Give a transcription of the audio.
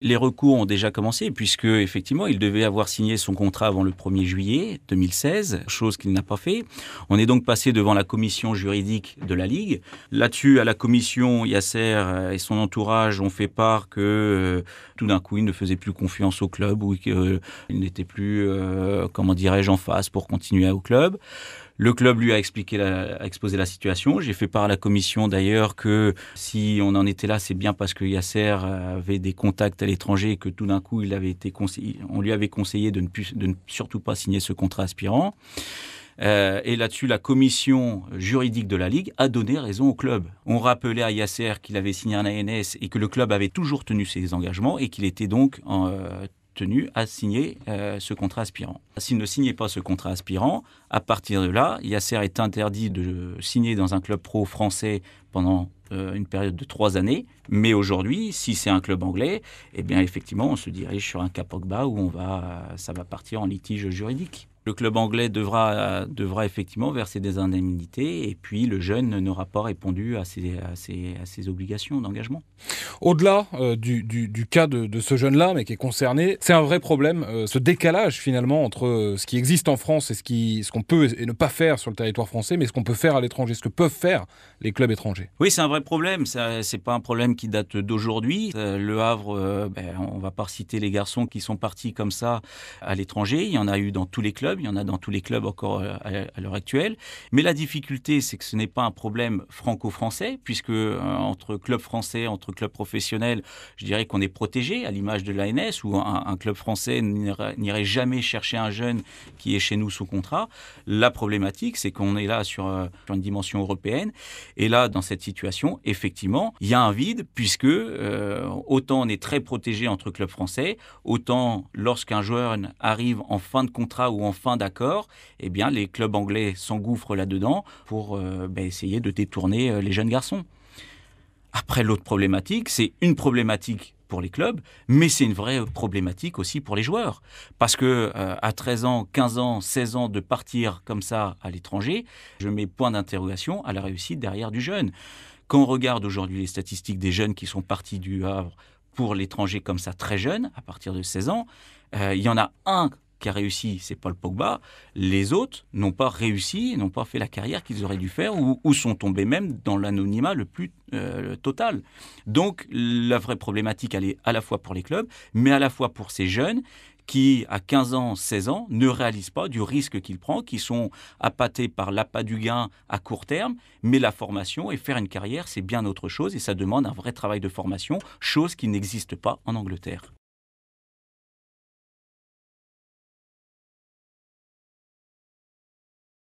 Les recours ont déjà commencé puisque effectivement, il devait avoir signé son contrat avant le 1er juillet 2016, chose qu'il n'a pas fait. On est donc passé devant la commission juridique de la Ligue. Là-dessus, à la commission, Yasser et son entourage ont fait part que euh, tout d'un coup, il ne faisait plus confiance au club ou qu'il euh, n'était plus, euh, comment dirais-je, en face pour continuer au club. Le club lui a expliqué, exposé la situation. J'ai fait part à la commission d'ailleurs que si on en était là, c'est bien parce que Yasser avait des contacts à l'étranger et que tout d'un coup, on lui avait conseillé de ne, surtout pas signer ce contrat aspirant. Euh, et là-dessus, la commission juridique de la Ligue a donné raison au club. On rappelait à Yasser qu'il avait signé un ANS et que le club avait toujours tenu ses engagements et qu'il était donc en, euh, tenu à signer euh, ce contrat aspirant. S'il ne signait pas ce contrat aspirant, à partir de là, Yasser est interdit de signer dans un club pro français pendant euh, une période de trois années. Mais aujourd'hui, si c'est un club anglais, eh bien effectivement, on se dirige sur un capogba où on va, euh, ça va partir en litige juridique le club anglais devra, devra effectivement verser des indemnités et puis le jeune n'aura pas répondu à ses, à ses, obligations d'engagement. Au-delà euh, du, du, cas de, ce jeune-là, mais qui est concerné, c'est un vrai problème, euh, ce décalage finalement entre euh, ce qui existe en France et ce qu'on ce qu'on peut et ne pas faire sur le territoire français, mais ce qu'on peut faire à l'étranger, ce que peuvent faire les clubs étrangers. Oui, c'est un vrai problème. Ce n'est pas un problème qui date d'aujourd'hui. le Havre, ben, on va pas citer les garçons qui sont partis comme ça à l'étranger. Il y en a eu dans tous les clubs il y en a dans tous les clubs encore euh, à, l'heure actuelle. Mais la difficulté, c'est que ce n'est pas un problème franco-français, puisque euh, entre clubs français, entre clubs professionnels, je dirais qu'on est protégé, à l'image de l'ANS, où un, club français n'irait jamais chercher un jeune qui est chez nous sous contrat. La problématique, c'est qu'on est là sur, euh, une dimension européenne. Et là, dans cette situation, effectivement, il y a un vide, puisque autant on est très protégé entre clubs français, autant lorsqu'un joueur arrive en fin de contrat ou en fin d'accord, et eh bien, les clubs anglais s'engouffrent là-dedans pour euh, ben, essayer de détourner euh, les jeunes garçons. Après, l'autre problématique, c'est une problématique pour les clubs, mais c'est une vraie problématique aussi pour les joueurs. Parce que euh, à 13 ans, 15 ans, 16 ans, de partir comme ça à l'étranger, je mets point d'interrogation à la réussite derrière du jeune. Quand on regarde aujourd'hui les statistiques des jeunes qui sont partis du Havre pour l'étranger comme ça très jeunes, à partir de 16 ans, il y en a un qui a réussi, c'est Paul Pogba. Les autres n'ont pas réussi, n'ont pas fait la carrière qu'ils auraient dû faire ou, sont tombés même dans l'anonymat le plus euh, total. Donc la vraie problématique, elle est à la fois pour les clubs, mais à la fois pour ces jeunes qui, à 15 ans, 16 ans, ne réalisent pas du risque qu'ils prennent, qui sont appâtés par l'appât du gain à court terme. Mais la formation et faire une carrière, c'est bien autre chose et ça demande un vrai travail de formation, chose qui n'existe pas en Angleterre.